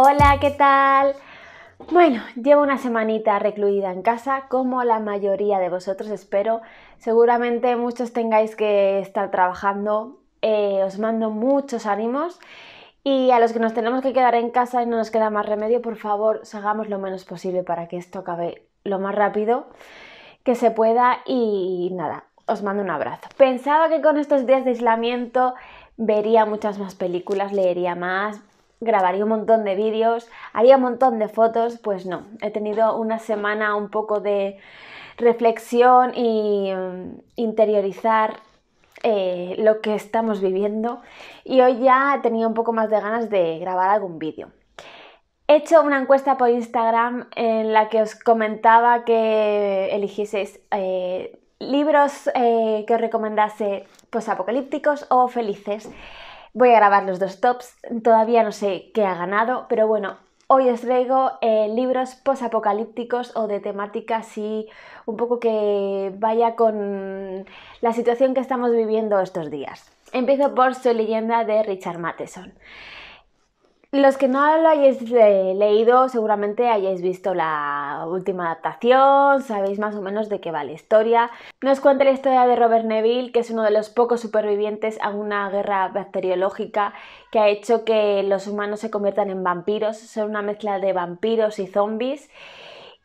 Hola, ¿qué tal? Bueno, llevo una semanita recluida en casa, como la mayoría de vosotros espero. Seguramente muchos tengáis que estar trabajando. Eh, os mando muchos ánimos. Y a los que nos tenemos que quedar en casa y no nos queda más remedio, por favor, hagamos lo menos posible para que esto acabe lo más rápido que se pueda. Y nada, os mando un abrazo. Pensaba que con estos días de aislamiento vería muchas más películas, leería más, grabaría un montón de vídeos, haría un montón de fotos, pues no, he tenido una semana un poco de reflexión y mm, interiorizar eh, lo que estamos viviendo y hoy ya tenía un poco más de ganas de grabar algún vídeo. He hecho una encuesta por Instagram en la que os comentaba que eligieseis eh, libros eh, que os recomendase pues, apocalípticos o felices. Voy a grabar los dos tops, todavía no sé qué ha ganado, pero bueno, hoy os traigo eh, libros posapocalípticos o de temática así un poco que vaya con la situación que estamos viviendo estos días. Empiezo por Su leyenda de Richard Matheson. Los que no lo hayáis eh, leído, seguramente hayáis visto la última adaptación, sabéis más o menos de qué va la historia. Nos cuenta la historia de Robert Neville, que es uno de los pocos supervivientes a una guerra bacteriológica que ha hecho que los humanos se conviertan en vampiros, son una mezcla de vampiros y zombies.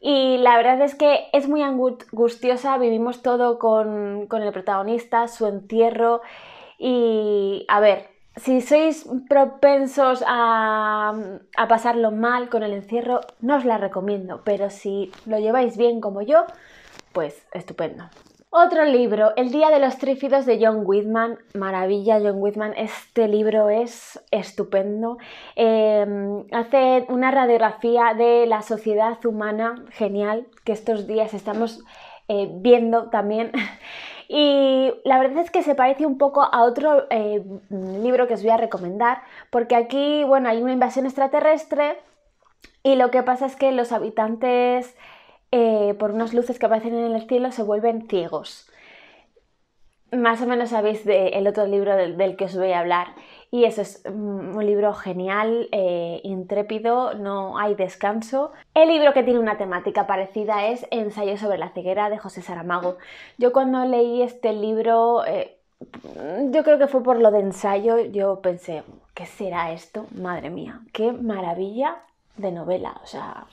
Y la verdad es que es muy angustiosa, vivimos todo con, con el protagonista, su entierro y, a ver, si sois propensos a, pasarlo mal con el encierro, no os la recomiendo, pero si lo lleváis bien como yo, pues estupendo. Otro libro, El Día de los Trífidos de John Whitman. Maravilla, John Whitman. Este libro es estupendo. Em, hace una radiografía de la sociedad humana genial que estos días estamos eh, viendo también. Y la verdad es que se parece un poco a otro eh, libro que os voy a recomendar, porque aquí, bueno, hay una invasión extraterrestre y lo que pasa es que los habitantes, eh, por unas luces que aparecen en el cielo, se vuelven ciegos más o menos sabéis del otro libro del, que os voy a hablar. Y eso es mm, un libro genial, eh, intrépido, no hay descanso. El libro que tiene una temática parecida es Ensayo sobre la ceguera de José Saramago. Yo cuando leí este libro, eh, yo creo que fue por lo de ensayo, yo pensé, ¿qué será esto? Madre mía, qué maravilla de novela. O sea,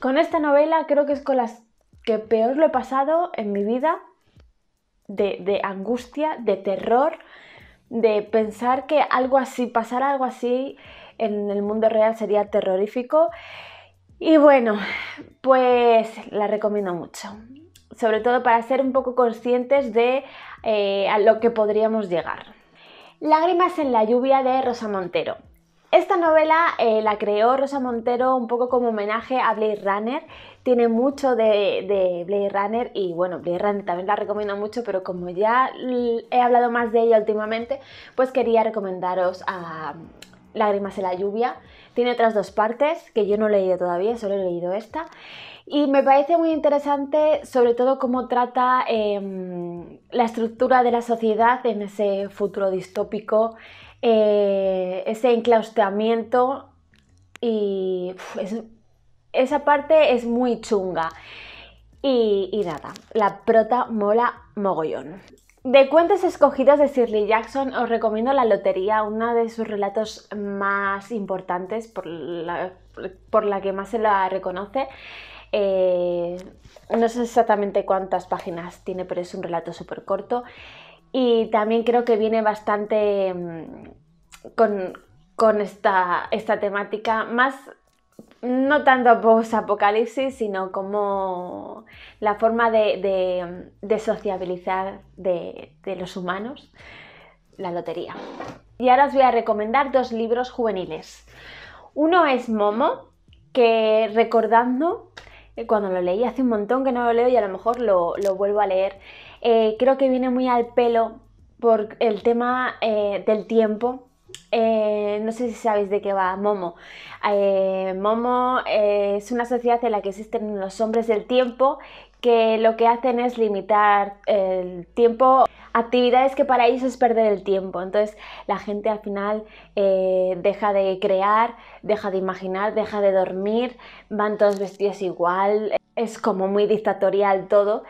con esta novela creo que es con las que peor lo he pasado en mi vida de, angustia, de terror, de pensar que algo así, pasar algo así en el mundo real sería terrorífico. Y bueno, pues la recomiendo mucho, sobre todo para ser un poco conscientes de eh, a lo que podríamos llegar. Lágrimas en la lluvia de Rosa Montero. Esta novela eh, la creó Rosa Montero un poco como homenaje a Blade Runner. Tiene mucho de, Blade Runner y bueno, Blade Runner también la recomiendo mucho, pero como ya he hablado más de ella últimamente, pues quería recomendaros a Lágrimas en la lluvia. Tiene otras dos partes que yo no he leído todavía, solo he leído esta. Y me parece muy interesante sobre todo cómo trata em, la estructura de la sociedad en ese futuro distópico eh, ese enclaustramiento y esa parte es muy chunga. Y, nada, la prota mola mogollón. De cuentos escogidos de Shirley Jackson os recomiendo La Lotería, uno de sus relatos más importantes por la, por la que más se la reconoce. Eh, no sé exactamente cuántas páginas tiene, pero es un relato súper corto. Y también creo que viene bastante mm, con, esta, temática más no tanto post-apocalipsis, sino como la forma de, de sociabilizar de, los humanos, la lotería. Y ahora os voy a recomendar dos libros juveniles. Uno es Momo, que recordando, eh, cuando lo leí hace un montón que no lo leo y a lo mejor lo, vuelvo a leer, eh, creo que viene muy al pelo por el tema eh, del tiempo eh, no sé si sabéis de qué va Momo. Eh, Momo es una sociedad en la que existen los hombres del tiempo que lo que hacen es limitar el tiempo, actividades que para ellos es perder el tiempo. Entonces la gente al final eh, deja de crear, deja de imaginar, deja de dormir, van todos vestidos igual, es como muy dictatorial todo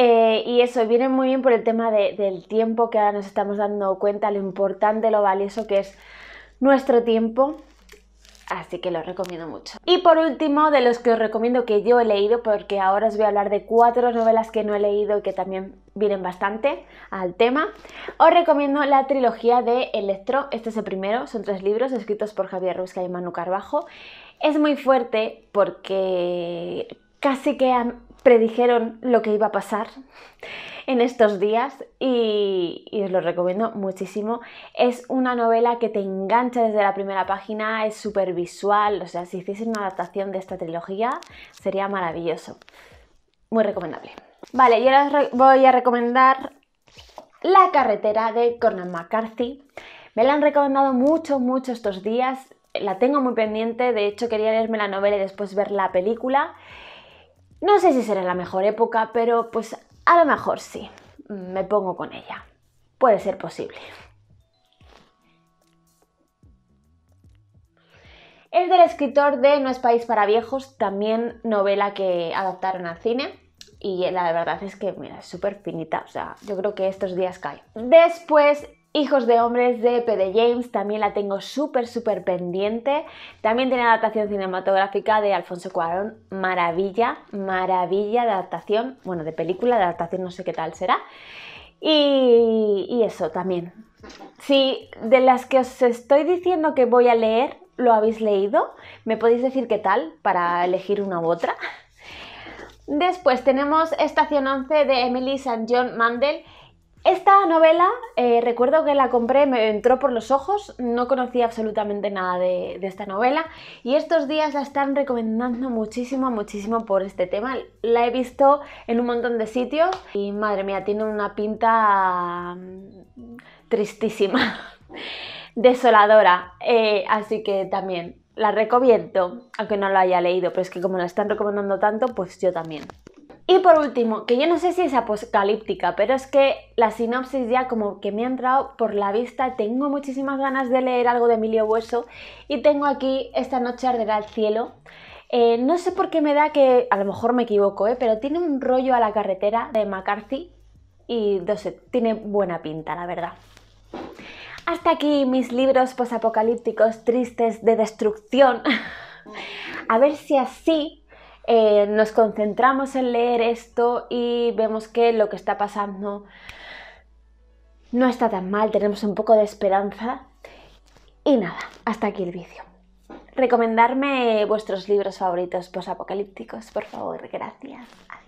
eh, y eso, viene muy bien por el tema del tiempo, que ahora nos estamos dando cuenta lo importante, lo valioso que es nuestro tiempo. Así que lo recomiendo mucho. Y por último, de los que os recomiendo que yo he leído, porque ahora os voy a hablar de cuatro novelas que no he leído y que también vienen bastante al tema, os recomiendo la trilogía de Electro. Este es el primero, son tres libros escritos por Javier Rusca y Manu Carbajo. Es muy fuerte porque casi que han predijeron lo que iba a pasar en estos días y, os lo recomiendo muchísimo. Es una novela que te engancha desde la primera página, es súper visual, o sea, si hiciesen una adaptación de esta trilogía sería maravilloso. Muy recomendable. Vale, yo ahora voy a recomendar La carretera de Conan McCarthy. Me la han recomendado mucho, mucho estos días. La tengo muy pendiente, de hecho quería leerme la novela y después ver la película. No sé si será la mejor época, pero pues a lo mejor sí. Me pongo con ella. Puede ser posible. Es del escritor de No es país para viejos, también novela que adaptaron al cine. Y la verdad es que, mira, es súper finita. O sea, yo creo que estos días cae. Después Hijos de Hombres de de James, también la tengo súper, súper pendiente. También tiene adaptación cinematográfica de Alfonso Cuarón, maravilla, maravilla de adaptación, bueno, de película, de adaptación no sé qué tal será. Y, y eso también. Si de las que os estoy diciendo que voy a leer, lo habéis leído, me podéis decir qué tal para elegir una u otra. Después tenemos Estación 11 de Emily St. John Mandel esta novela, eh, recuerdo que la compré, me entró por los ojos, no conocía absolutamente nada de, esta novela y estos días la están recomendando muchísimo, muchísimo por este tema. La he visto en un montón de sitios y madre mía, tiene una pinta mm, tristísima, desoladora, eh, así que también la recomiendo, aunque no la haya leído, pero es que como la están recomendando tanto, pues yo también. Y por último, que yo no sé si es apocalíptica, pero es que la sinopsis ya como que me ha entrado por la vista, tengo muchísimas ganas de leer algo de Emilio Hueso y tengo aquí Esta noche arderá el cielo. Eh, no sé por qué me da que, a lo mejor me equivoco, eh, pero tiene un rollo a la carretera de McCarthy y no sé, tiene buena pinta, la verdad. Hasta aquí mis libros posapocalípticos tristes de destrucción. a ver si así eh, nos concentramos en leer esto y vemos que lo que está pasando no está tan mal, tenemos un poco de esperanza. Y nada, hasta aquí el vídeo. Recomendarme vuestros libros favoritos apocalípticos por favor, gracias.